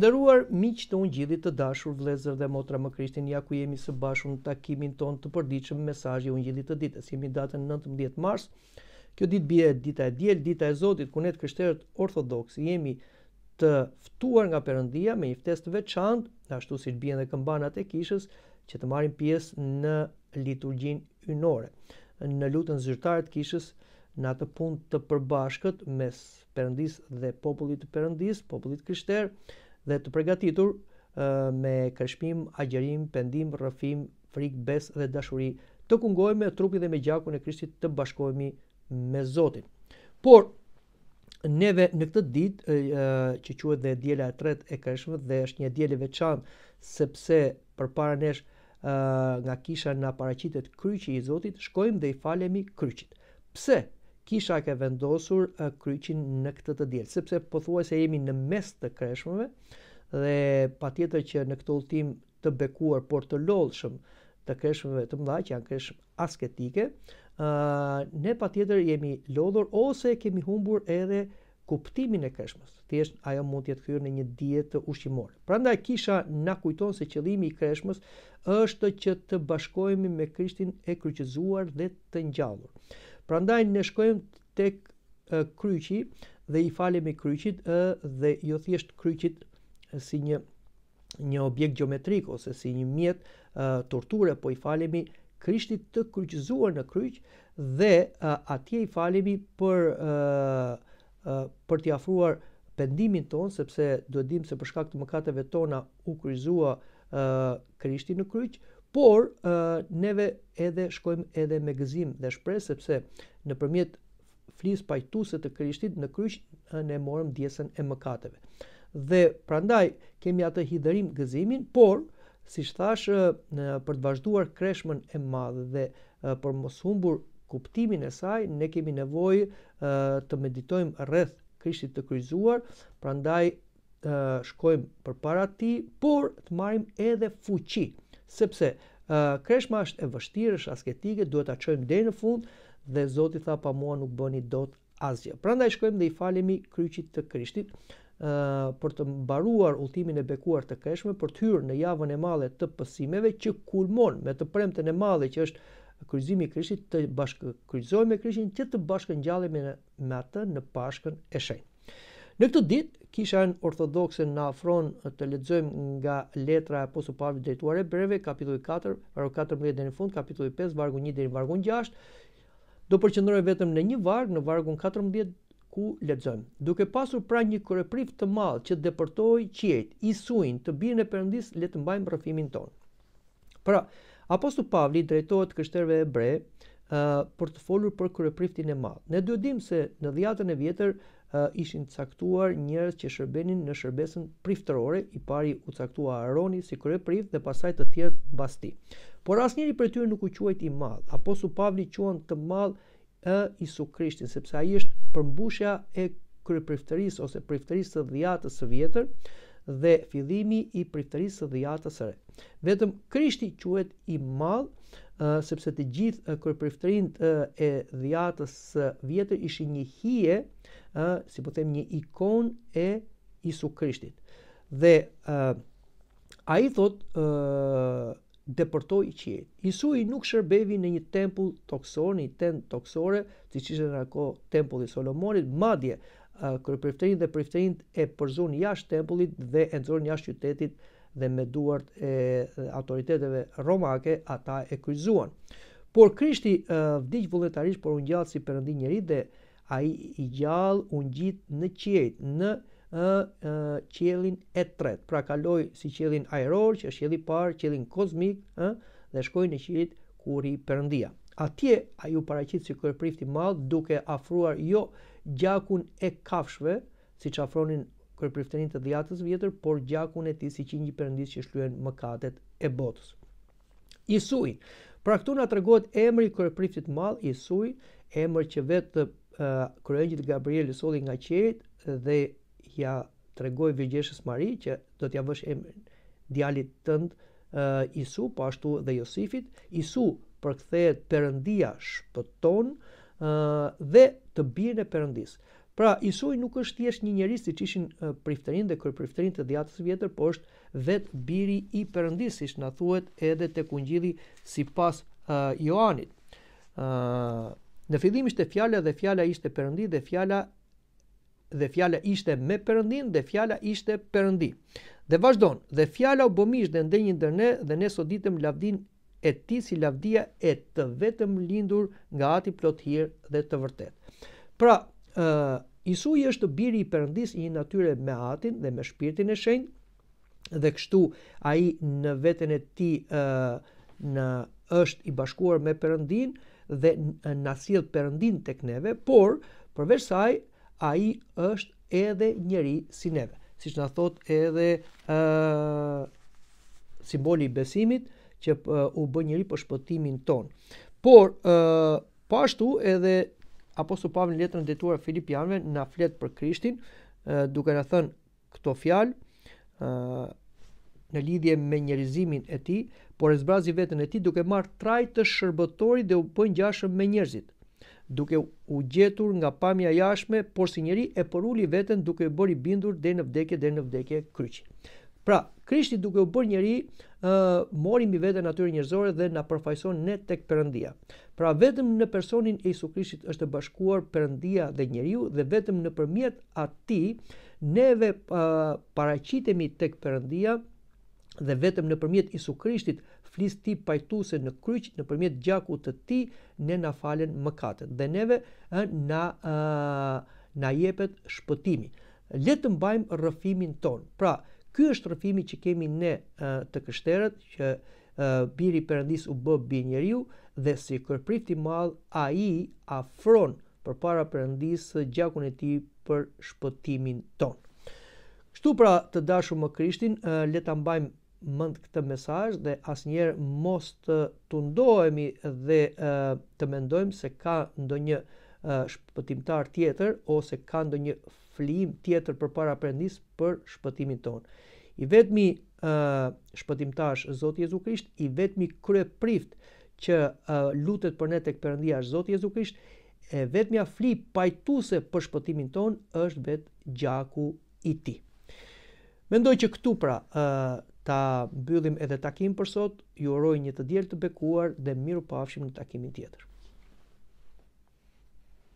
Ndëruar miq të ungjillit të dashur vëllezër dhe motra më Krishtin, ja ku jemi së bashku në takimin ton të përditshëm mesazhi ungjillit të ditës. Jemi datën 19 mars. Kjo ditë bie dita e diel, dita e Zotit, ku ne të krishterët ortodoksi jemi të ftuar nga Perëndia me një ftesë të veçantë, ashtu si të edhe këmbanat e kishës që të marim pjesë në liturgjin ynore. në lutën zyrtare të kishës në atë punë të përbashkët mes Perëndisë dhe popullit të Perëndisë, popullit krishterë dhe të përgatitur uh, me kërshpim, agjerim, pendim, rëfim, frik, bes dhe dashuri, të kungojme, me trupi dhe me gjakun e Krishtit të bashkohemi me Zotin. Por, neve në këtë ditë që quhet dhe diela e tretë e kërshmës dhe është një diel veçan, veçantë sepse përpara nesh nga kisha na paraqitet kryqi i Zotit, shkojmë dhe i falemi kryqit. Pse? kisha ke vendosur uh, kryqin në këtë të djelë, sepse po thuaj se jemi në mes të kreshmëve, dhe pa tjetër që në këtë ultim të bekuar, por të lodhshëm të kreshmëve të mdha, që janë kreshmë asketike, uh, ne pa tjetër jemi lodhur ose kemi humbur edhe kuptimin e kreshmës. Thjesht ajo mund të jetë kryer në një dietë ushqimore. Prandaj kisha na kujton se qëllimi i kreshmës është që të bashkohemi me Krishtin e kryqëzuar dhe të ngjallur. Prandaj ne shkojmë tek kryqi dhe i falemi kryqit e, dhe jo thjesht kryqit si një një objekt gjeometrik ose si një mjet torture, po i falemi Krishtit të kryqëzuar në kryq dhe atje i falemi për e, për t'i afruar pendimin ton sepse duhet dim se për shkak të mëkateve tona u kryqëzua Krishti në kryq, Por, uh, neve edhe shkojmë edhe me gëzim dhe shpres, sepse në përmjet flis pajtuse të krishtit, në kryq ne morëm djesën e mëkateve. Dhe prandaj kemi atë hidhërim gëzimin, por, si thash uh, për të vazhduar kreshmën e madhe dhe uh, për mos humbur kuptimin e saj, ne kemi nevoj uh, të meditojmë rreth krishtit të kryzuar, prandaj uh, shkojmë për para ti, por të marim edhe fuqi, sepse uh, kreshma është e vështirë, është asketike, duhet ta çojmë deri në fund dhe Zoti tha pa mua nuk bëni dot asgjë. Prandaj shkojmë dhe i falemi kryqit të Krishtit uh, për të mbaruar ultimin e bekuar të kreshme, për të hyrë në javën e madhe të pësimeve që kulmon me të premten e madhe që është kryzimi i Krishtit të bashkë kryqëzohemi me Krishtin që të bashkë me atë në Pashkën e shenjtë. Në këtë ditë Kisha në ortodoxe në afron të ledzojmë nga letra e posu parve drejtuare breve, kapitulli 4, varu 14 dhe në fund, kapitulli 5, vargu 1 dhe në vargu 6, do përqëndrojë vetëm në një varg, në vargu 14, ku ledzojmë. Duke pasur pra një kërëprif të malë që deportoj i isuin të birën e përëndis, letë mbajmë rëfimin tonë. Pra, Apostu Pavli drejtohet kështerve e bre uh, për të folur për kërëpriftin e malë. Ne dy dim se në dhjatën e vjetër, ishin caktuar njerëz që shërbenin në shërbesën priftërore, i pari u caktua Aroni si krye dhe pasaj të tjerë basti. Por asë njëri për tyre nuk u quajt i madhë, apo su Pavli quajt të madhë e Isu Krishtin, sepse a ishtë përmbushja e krye priftërisë ose priftërisë të dhjatës së vjetër dhe fillimi i priftërisë të dhjatës së re. Vetëm Krishti quajt i madhë sepse të gjithë kur përftrin e dhjatës vjetër ishin një hije, si po them një ikon e Isu Krishtit. Dhe a ai thot ë deportoi qirin. Isu i nuk shërbevi në një tempull toksor, në një tent toksore, siç ishte në kohë tempulli i Solomonit, madje kur përftrin dhe përftrin e përzon jashtë tempullit dhe e nxorn jashtë qytetit dhe me duart e autoriteteve romake ata e kryzuan. Por Krishti vdiq vullnetarisht por u ngjat si perëndi i njerit dhe ai i gjallë u ngjit në qiell në ë ë qiellin e tretë. Pra kaloi si qiellin ajror, që është qielli i parë, qiellin kozmik, ë dhe shkoi në qiell ku ri perëndia. Atje ai u paraqit si kryeprifti i madh duke afruar jo gjakun e kafshëve, siç afronin kërë priftenin të dhjatës vjetër, por gjakun e ti si qingji përëndis që shluen mëkatet e botës. Isui, pra këtu nga të regohet emri kërë priftit malë, Isui, emër që vetë të uh, kërëngjit Gabriel Isoli nga qerit dhe ja të regoj vjegjeshës Mari që do t'ja vësh emrin djalit tënd uh, Isu, po ashtu dhe Josifit. Isu përkthehet përëndia shpëton uh, dhe të birën e përëndisë. Pra, Isui nuk është thjesht një njeri si që ishin uh, prifterin dhe kërpriftërin të djatës vjetër, po është vetë biri i Perëndisë, ishtë në thuet edhe të kungjili si pas uh, Joanit. Uh, në fillim ishte fjala dhe fjala ishte perëndi dhe fjala dhe fjala ishte me perëndin dhe fjala ishte perëndi. Dhe vazhdon, dhe fjala u bëmish dhe ndenjë ndër ne dhe ne sot ditëm lavdin e ti si lavdia e të vetëm lindur nga ati plot hir dhe të vërtet. Pra, ë uh, Isui është biri i përëndis një natyrë me Atin dhe me Shpirtin e Shenjtë, dhe kështu ai në veten e tij ë uh, në është i bashkuar me Perëndin dhe na sjell Perëndin tek neve, por përveç saj ai është edhe njeri si neve. Siç na thot edhe ë uh, simboli i besimit që uh, u bë njeri për shpëtimin ton. Por ë uh, po ashtu edhe apostull Pavli në letrën detuar filipianëve na flet për Krishtin, duke na thënë këto fjalë, ë në lidhje me njerëzimin e tij, por e zbrazi veten e tij duke marrë traj të shërbëtorit dhe u bë ngjashëm me njerëzit. Duke u gjetur nga pamja jashme, por si njeri e poruli veten duke bërë i bindur deri në vdekje, deri në vdekje kryqi. Pra, Krishti duke u bërë njeri, uh, mori mbi veten natyrën njerëzore dhe na përfaqëson ne tek Perëndia. Pra vetëm në personin e Isu Krishtit është bashkuar Perëndia dhe njeriu dhe vetëm nëpërmjet atij neve uh, paraqitemi tek Perëndia dhe vetëm nëpërmjet Isu Krishtit flis ti pajtuese në kryq nëpërmjet gjakut të tij ne na falen mëkatet dhe neve uh, na uh, na jepet shpëtimi. Le të mbajmë rrëfimin ton. Pra, ky është trofimi që kemi ne të kështerët që uh, biri perëndis u bë bi njeriu dhe si kërprift i madh ai afron përpara perëndis gjakun e tij për shpëtimin ton. Kështu pra të dashur më Krishtin, uh, le ta mbajmë mend këtë mesazh dhe asnjëherë mos të tundohemi dhe të mendojmë se ka ndonjë shpëtimtar tjetër ose ka ndonjë flim tjetër përpara Perëndis për shpëtimin ton. I vetmi uh, shpëtimtash Zoti Jezu Krisht, i vetmi kryeprift që uh, lutet për ne tek Perëndia është Zoti Jezu Krisht, e vetmja fli pajtuese për shpëtimin ton është vet gjaku i tij. Mendoj që këtu pra uh, ta mbyllim edhe takim për sot, ju uroj një të djelë të bekuar dhe miru pafshim në takimin tjetër.